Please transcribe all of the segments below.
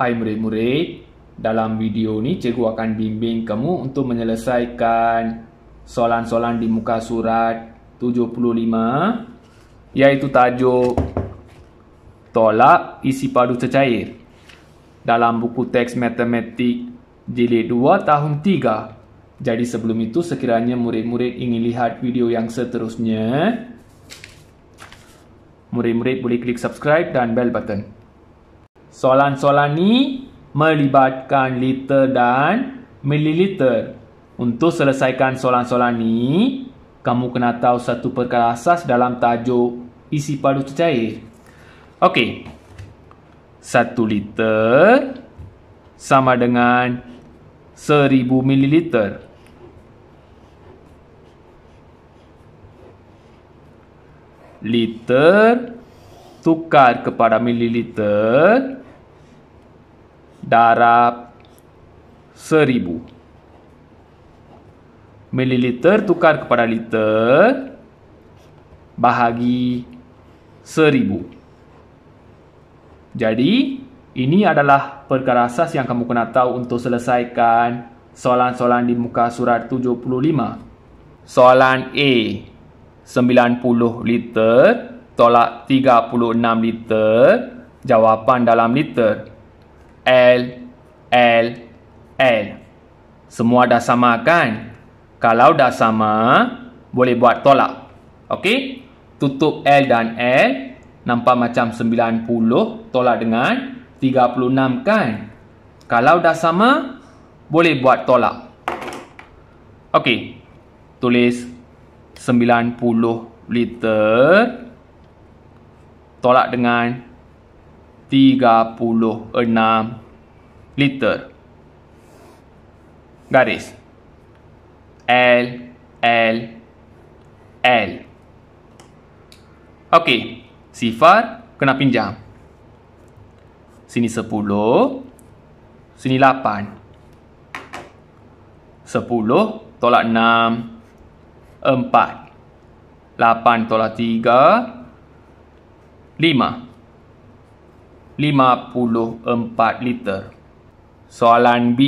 Hai murid-murid, dalam video ni cikgu akan bimbing kamu untuk menyelesaikan soalan-soalan di muka surat 75 iaitu tajuk tolak isi padu cecair dalam buku teks matematik jilid 2 tahun 3. Jadi sebelum itu sekiranya murid-murid ingin lihat video yang seterusnya, murid-murid boleh klik subscribe dan bell button. Soalan-soalan ni melibatkan liter dan mililiter. Untuk selesaikan soalan-soalan ni, kamu kena tahu satu perkara asas dalam tajuk isi padu cecair. Okey. Satu liter sama dengan seribu mililiter. Liter tukar kepada mililiter darab seribu. Mililiter tukar kepada liter bahagi seribu. Jadi, ini adalah perkara asas yang kamu kena tahu untuk selesaikan soalan-soalan di muka surat 75. Soalan A. 90 liter tolak 36 liter. Jawapan dalam liter. L, L, L. Semua dah sama kan? Kalau dah sama, boleh buat tolak. Okey? Tutup L dan L. Nampak macam 90 tolak dengan 36 kan? Kalau dah sama, boleh buat tolak. Okey. Tulis 90 liter tolak dengan 36. 36 liter. Garis. L, L, L. Okey, sifar kena pinjam. Sini 10, sini 8. 10 tolak 6, empat lapan tolak tiga lima 54 liter. Soalan B.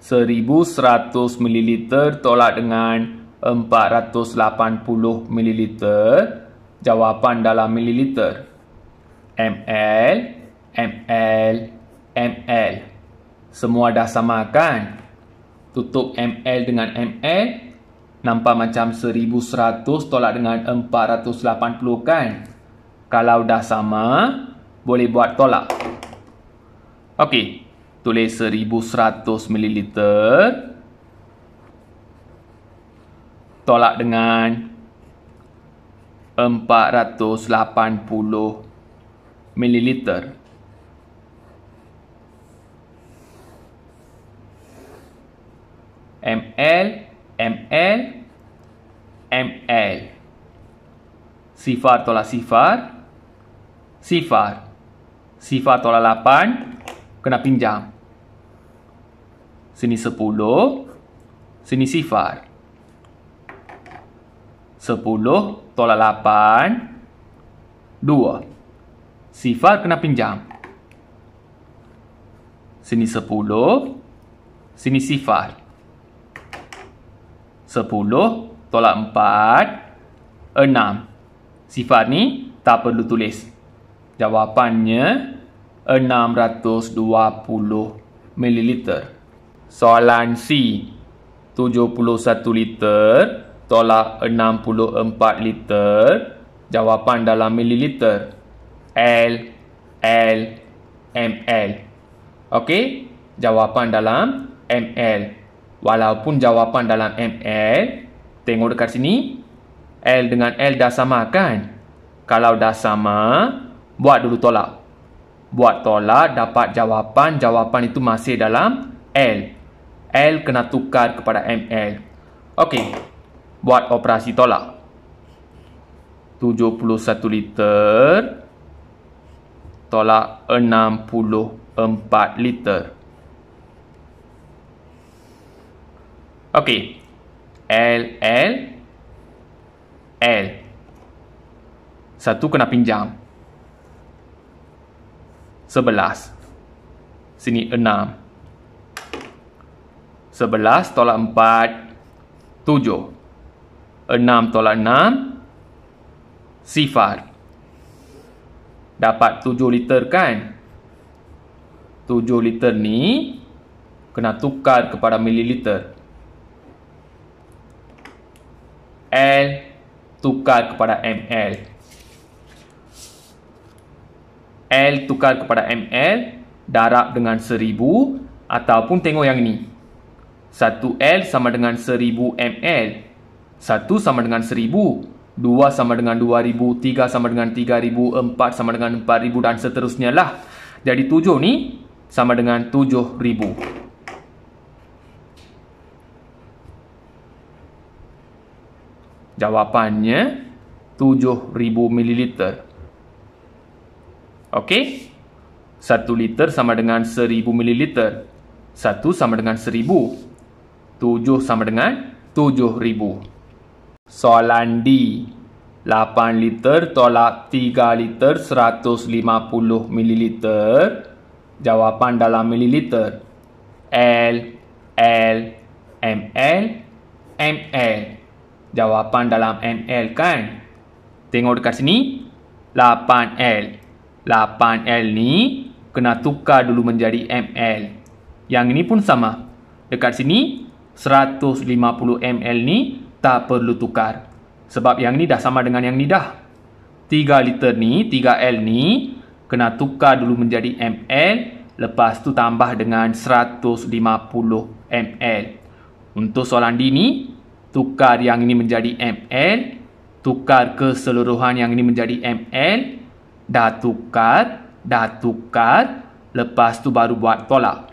1100 ml tolak dengan 480 ml. Jawapan dalam mililiter. ML, ML, ML. Semua dah sama kan? Tutup ML dengan ML. Nampak macam 1100 tolak dengan 480 kan? Kalau dah sama, boleh buat tolak. Okey, tulis 1100 ml. Tolak dengan 480 ml. ml ml ml sifar tolak sifar sifar sifar tolak 8 kena pinjam. Sini 10, sini sifar. 10 tolak 8 2. Sifar kena pinjam. Sini 10, sini sifar. 10 tolak 4 6. Sifar ni tak perlu tulis. Jawapannya 620 ml. Soalan C. 71 liter tolak 64 liter. Jawapan dalam mililiter. L, L, ML. Okey? Jawapan dalam ML. Walaupun jawapan dalam ML, tengok dekat sini. L dengan L dah sama kan? Kalau dah sama, buat dulu tolak. Buat tolak, dapat jawapan. Jawapan itu masih dalam L. L kena tukar kepada ML. Okey. Buat operasi tolak. 71 liter. Tolak 64 liter. Okey. L, L. L. Satu kena pinjam. Sebelas, Sini enam, sebelas tolak empat 7 enam tolak enam, Sifar Dapat 7 liter kan? 7 liter ni Kena tukar kepada mililiter L Tukar kepada ml L tukar kepada ML darab dengan 1000 ataupun tengok yang ini. satu l sama dengan seribu ML. satu sama dengan seribu dua sama dengan dua ribu tiga sama dengan tiga ribu empat sama dengan empat ribu dan seterusnya lah. Jadi tujuh ni sama dengan tujuh ribu Jawapannya tujuh ribu mililiter. Okey. 1 liter sama dengan 1000 mililiter. 1 sama dengan 1000. 7 sama dengan 7000. Soalan D. 8 liter tolak 3 liter 150 mililiter. Jawapan dalam mililiter. L, L, ML, ML. Jawapan dalam ML kan? Tengok dekat sini. 8L. 8L. 8L ni kena tukar dulu menjadi ML. Yang ini pun sama. Dekat sini 150 ml ni tak perlu tukar. Sebab yang ni dah sama dengan yang ni dah. 3 liter ni, 3L ni kena tukar dulu menjadi ml lepas tu tambah dengan 150 ml. Untuk soalan D ni, tukar yang ini menjadi ml, tukar keseluruhan yang ini menjadi ml Dah tukar, dah tukar, lepas tu baru buat tolak.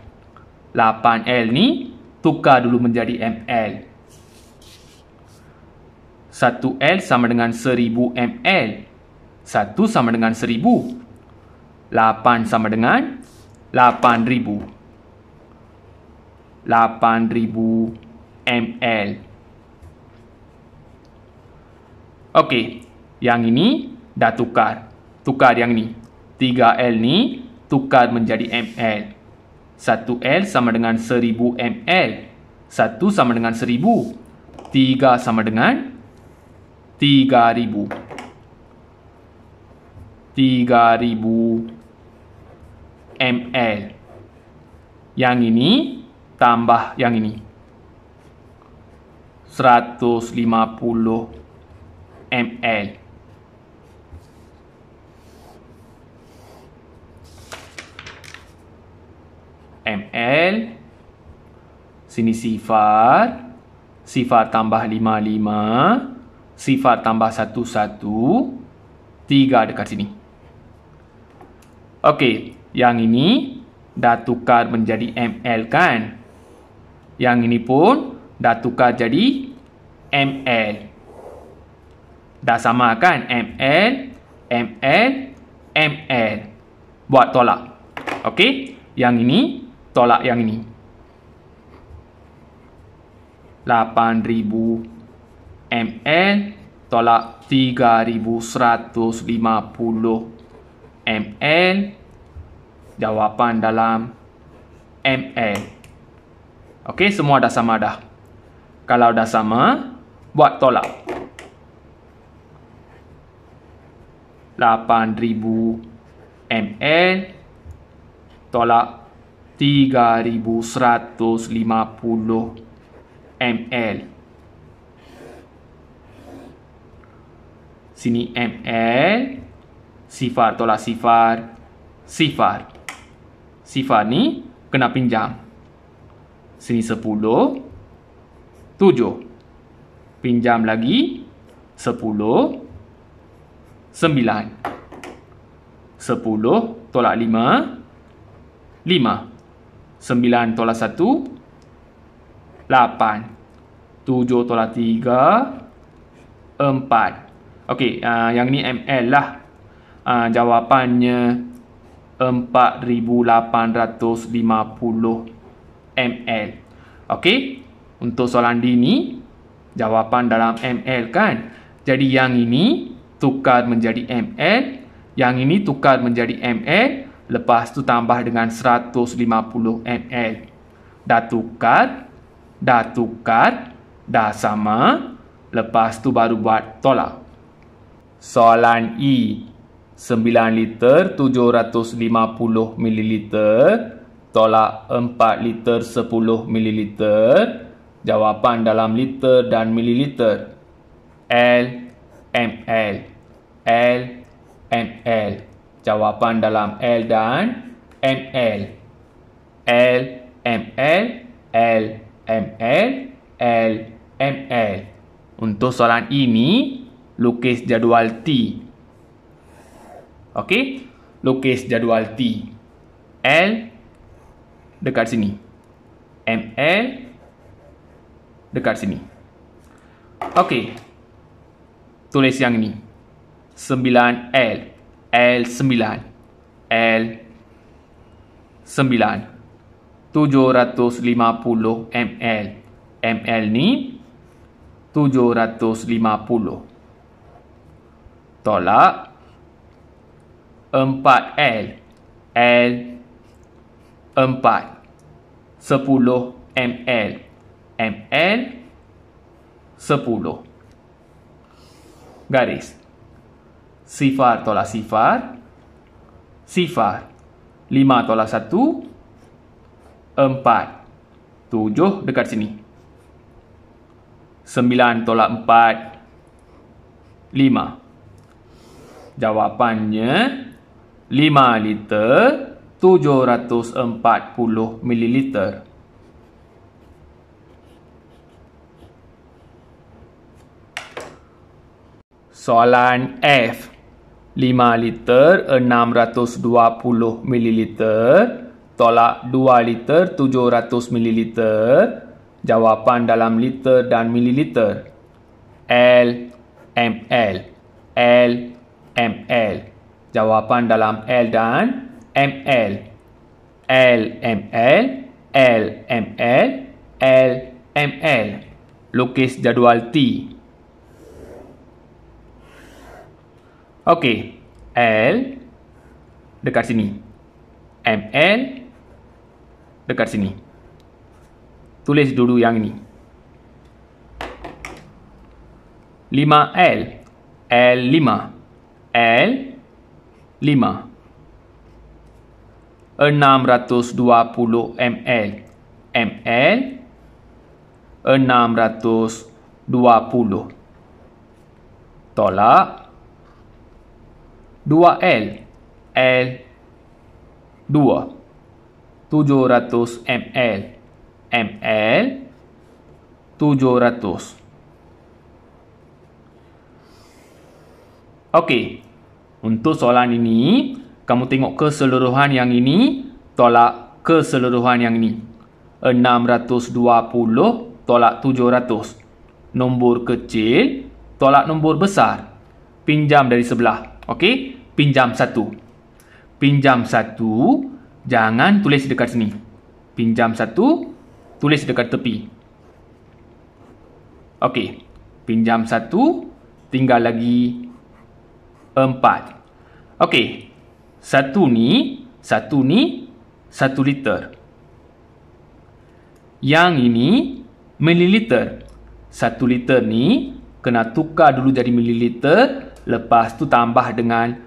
8L ni tukar dulu menjadi ML. 1L sama dengan 1000 ML. 1 sama dengan 1000. 8 sama dengan 8000. 8000. ml. Okey, yang ini dah tukar tukar yang ni. 3L ni tukar menjadi ml. 1L sama dengan 1000 ml. 1 sama dengan 1000. 3 sama dengan 3000. 3000. ml yang ini tambah yang ini 150 ml ml sini sifar sifar tambah 55 sifar tambah 11 3 dekat sini okey yang ini dah tukar menjadi ml kan yang ini pun dah tukar jadi ml dah sama kan ml ml ml buat tolak okey yang ini tolak yang ini. 8000 ml tolak 3150 ml jawapan dalam ml. Okey, semua dah sama dah. Kalau dah sama, buat tolak. 8000 ml tolak 3150 3150 ml. Sini ml sifar tolak sifar sifar. Sifar ni kena pinjam. Sini 10 7 pinjam lagi 10 9 10 tolak lima lima. 9 tolak 1 8 7 tolak 3 4 Ok, uh, yang ni ML lah uh, Jawapannya 4850 ML Ok, untuk soalan D ni Jawapan dalam ML kan Jadi yang ini tukar menjadi ML Yang ini tukar menjadi ML Lepas tu tambah dengan 150 ml. Dah tukar, dah tukar, dah sama. Lepas tu baru buat tolak. Soalan E. 9 liter 750 ml tolak 4 liter 10 ml. Jawapan dalam liter dan mililiter. L, ML. L, ML jawapan dalam L dan ML. L, ML, L, ML, L, ML. Untuk soalan ini, lukis jadual T. Okey, lukis jadual T. L dekat sini. ML dekat sini. Okey, tulis yang ini. 9L. L9 L9 750 ml ml ni 750 tolak 4L L 4 10 ml ml 10 garis sifar tolak sifar. Sifar. Lima tolak satu. Empat. Tujuh dekat sini. Sembilan tolak empat. Lima. Jawapannya, lima liter, tujuh ratus empat puluh mililiter. Soalan F. 5 liter 620 ml tolak 2 liter 700 ml jawapan dalam liter dan mililiter L ML L ML jawapan dalam L dan ML L ML L ML L ML lukis jadual T Okey, L dekat sini. ML dekat sini. Tulis dulu yang ini. 5L L5 L5 620 ml ml 620 tolak 2L L 2 700 ml ml 700 Okey untuk soalan ini kamu tengok keseluruhan yang ini tolak keseluruhan yang ini 620 tolak 700 nombor kecil tolak nombor besar pinjam dari sebelah okey pinjam satu. Pinjam satu, jangan tulis dekat sini. Pinjam satu, tulis dekat tepi. Okey, pinjam satu, tinggal lagi empat. Okey, satu ni, satu ni, satu liter. Yang ini, mililiter. Satu liter ni, kena tukar dulu jadi mililiter, lepas tu tambah dengan 0.5.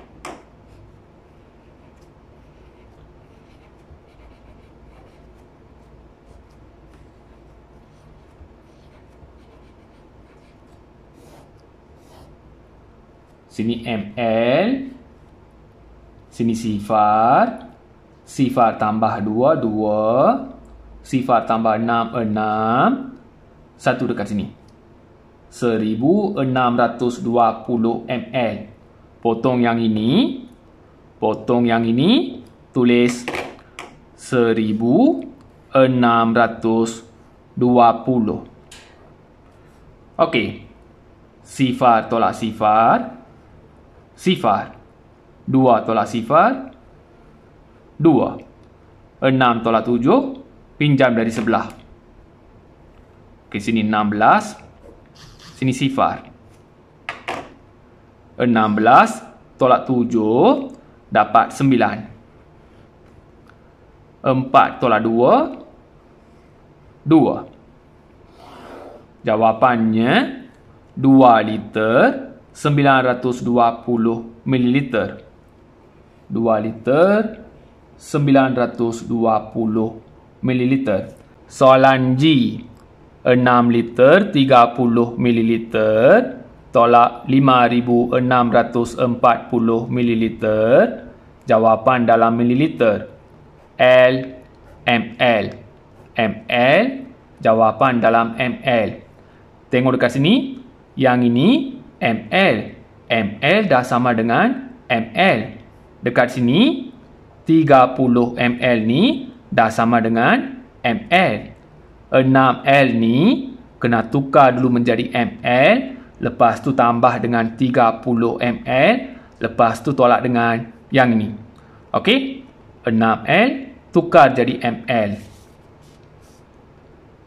Sini ML. Sini sifar. Sifar tambah 2, 2. Sifar tambah 6, 6. Satu dekat sini. 1620 ml. Potong yang ini. Potong yang ini. Tulis 1620. Okey. Sifar tolak sifar sifar. Dua tolak sifar. Dua. Enam tolak tujuh. Pinjam dari sebelah. Okey, sini enam belas. Sini sifar. Enam belas tolak tujuh. Dapat sembilan. Empat tolak dua. Dua. Jawapannya, dua liter 920 ml. 2 liter 920 ml. Soalan G. 6 liter 30 ml tolak 5640 ml. Jawapan dalam mililiter. L ml. ml jawapan dalam ml. Tengok dekat sini. Yang ini ML. ML dah sama dengan ML. Dekat sini, 30 ml ni dah sama dengan ml. 6 l ni kena tukar dulu menjadi ml. Lepas tu tambah dengan 30 ml. Lepas tu tolak dengan yang ini. Okey? 6 l tukar jadi ml.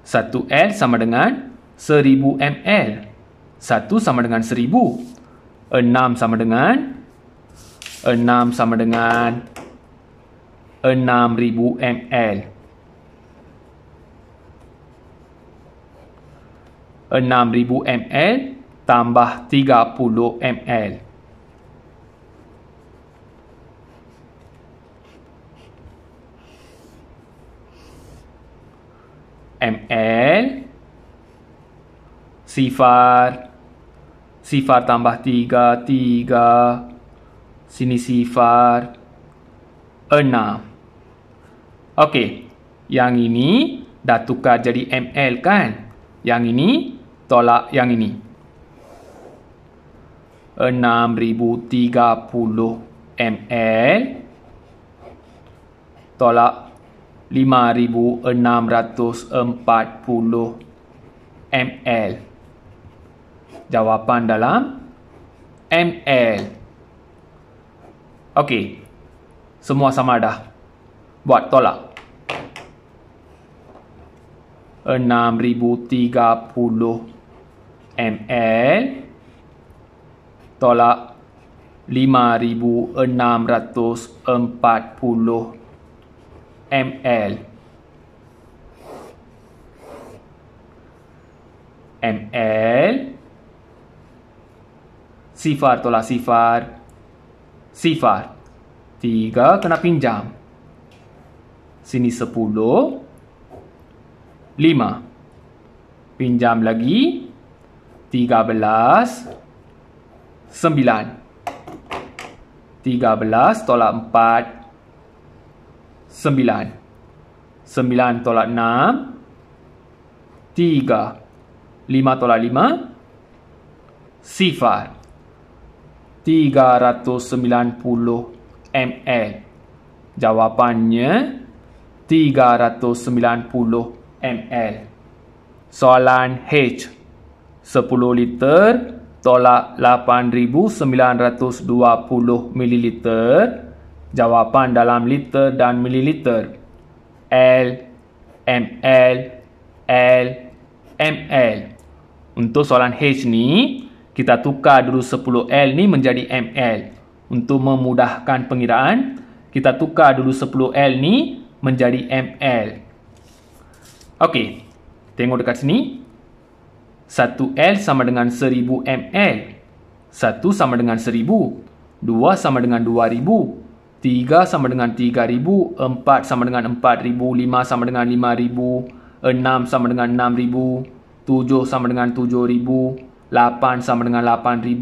1 l sama dengan 1000 ml. Satu sama dengan seribu. Enam sama dengan... Enam sama dengan... Enam ribu ml. Enam ribu ml tambah tiga puluh ml. ml sifar sifar tambah tiga, tiga. Sini sifar. Enam. Okey. Yang ini dah tukar jadi ml kan? Yang ini tolak yang ini. Enam ribu tiga puluh ml. Tolak. lima ribu enam ratus empat puluh ml jawapan dalam ML. Okey. Semua sama dah. Buat tolak. 6030 ML tolak 5640 ml ml sifar tolak sifar sifar tiga kena pinjam sini sepuluh lima pinjam lagi tiga belas sembilan tiga belas tolak empat sembilan sembilan tolak enam tiga lima tolak lima sifar 390 ml. Jawapannya 390 ml. Soalan H. 10 liter tolak 8920 ml. Jawapan dalam liter dan mililiter. L, ml, L, ml. Untuk soalan H ni, kita tukar dulu 10L ni menjadi ML. Untuk memudahkan pengiraan, kita tukar dulu 10L ni menjadi ML. Okey, tengok dekat sini. 1L sama dengan 1000 ML. 1 sama dengan 1000. 2 sama dengan 2000. 3 sama dengan 3,000, 4 sama dengan 4,000, 5 sama dengan 5,000, 6 sama dengan 6,000, 7 sama dengan 8 sama dengan 8,000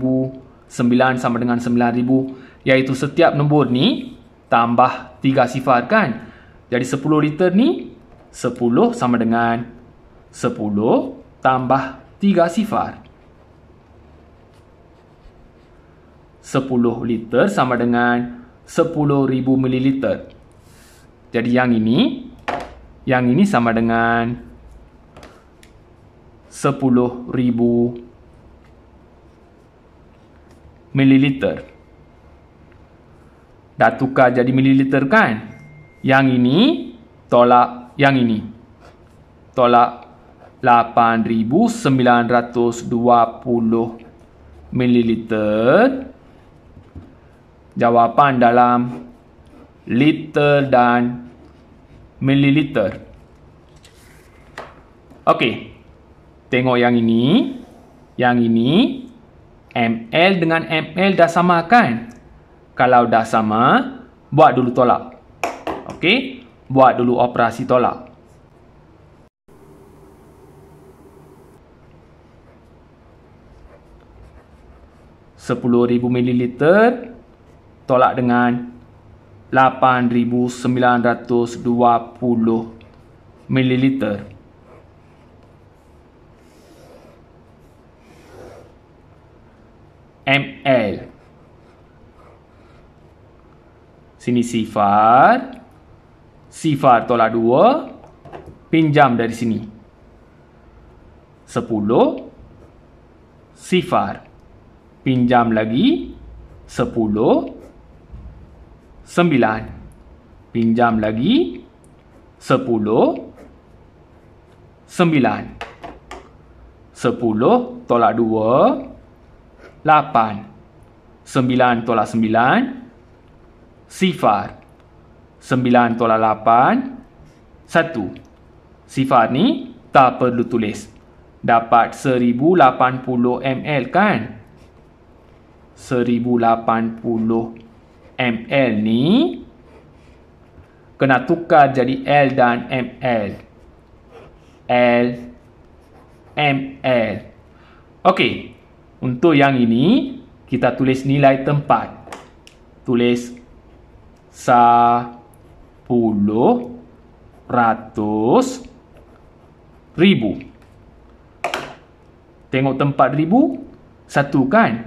9 sama dengan 9,000 Iaitu setiap nombor ni Tambah 3 sifar kan Jadi 10 liter ni 10 sama dengan 10 tambah 3 sifar 10 liter sama dengan 10,000 mililiter Jadi yang ini Yang ini sama dengan 10,000 mililiter mililiter. Dah tukar jadi mililiter kan? Yang ini tolak yang ini. Tolak 8920 mililiter. Jawapan dalam liter dan mililiter. Okey. Tengok yang ini. Yang ini ML dengan ML dah sama kan? Kalau dah sama, buat dulu tolak. Okey? Buat dulu operasi tolak. Sepuluh ribu mililiter tolak dengan lapan ribu sembilan ratus dua puluh mililiter. ml sini sifar sifar tolak 2 pinjam dari sini 10 sifar pinjam lagi 10 9 pinjam lagi 10 9 10 tolak 2 lapan, sembilan tolak sembilan, sifar, sembilan tolak lapan, satu. Sifar ni tak perlu tulis. Dapat seribu lapan puluh ml kan? Seribu lapan puluh ml ni kena tukar jadi L dan ML. L ML. Okey, untuk yang ini, kita tulis nilai tempat. Tulis sepuluh ratus ribu. Tengok tempat ribu, satu kan?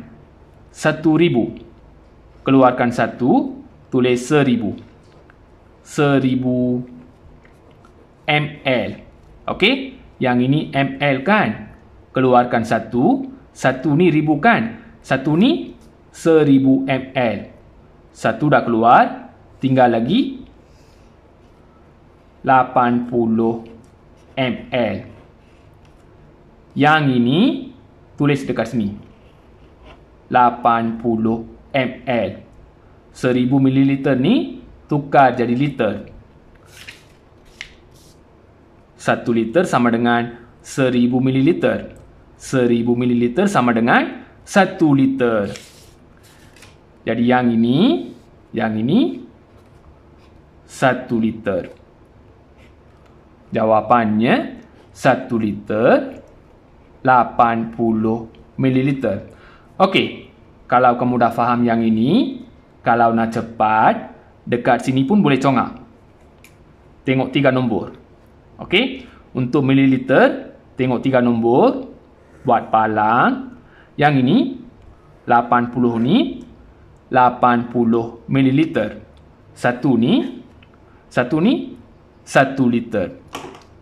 Satu ribu. Keluarkan satu, tulis seribu. Seribu ml. Okey? Yang ini ml kan? Keluarkan satu, tulis satu ni ribu kan? Satu ni seribu ml. Satu dah keluar. Tinggal lagi lapan puluh ml. Yang ini tulis dekat sini. lapan puluh ml. Seribu mililiter ni tukar jadi liter. Satu liter sama dengan 1000 ml. 1000 mililiter sama dengan 1 liter. Jadi yang ini, yang ini 1 liter. Jawapannya 1 liter 80 mililiter. Okey, kalau kamu dah faham yang ini, kalau nak cepat, dekat sini pun boleh congak. Tengok tiga nombor. Okey, untuk mililiter, tengok tiga nombor buat palang. Yang ini 80 ni 80 mililiter Satu ni satu ni satu liter.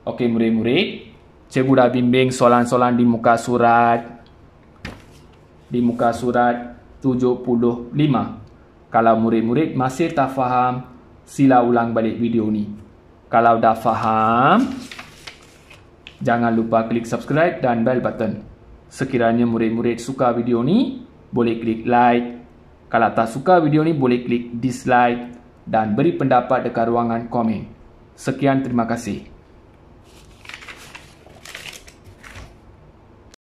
Okey murid-murid, cikgu dah bimbing soalan-soalan di muka surat di muka surat 75. Kalau murid-murid masih tak faham, sila ulang balik video ni. Kalau dah faham, jangan lupa klik subscribe dan bell button. Sekiranya murid-murid suka video ni, boleh klik like. Kalau tak suka video ni, boleh klik dislike dan beri pendapat dekat ruangan komen. Sekian terima kasih.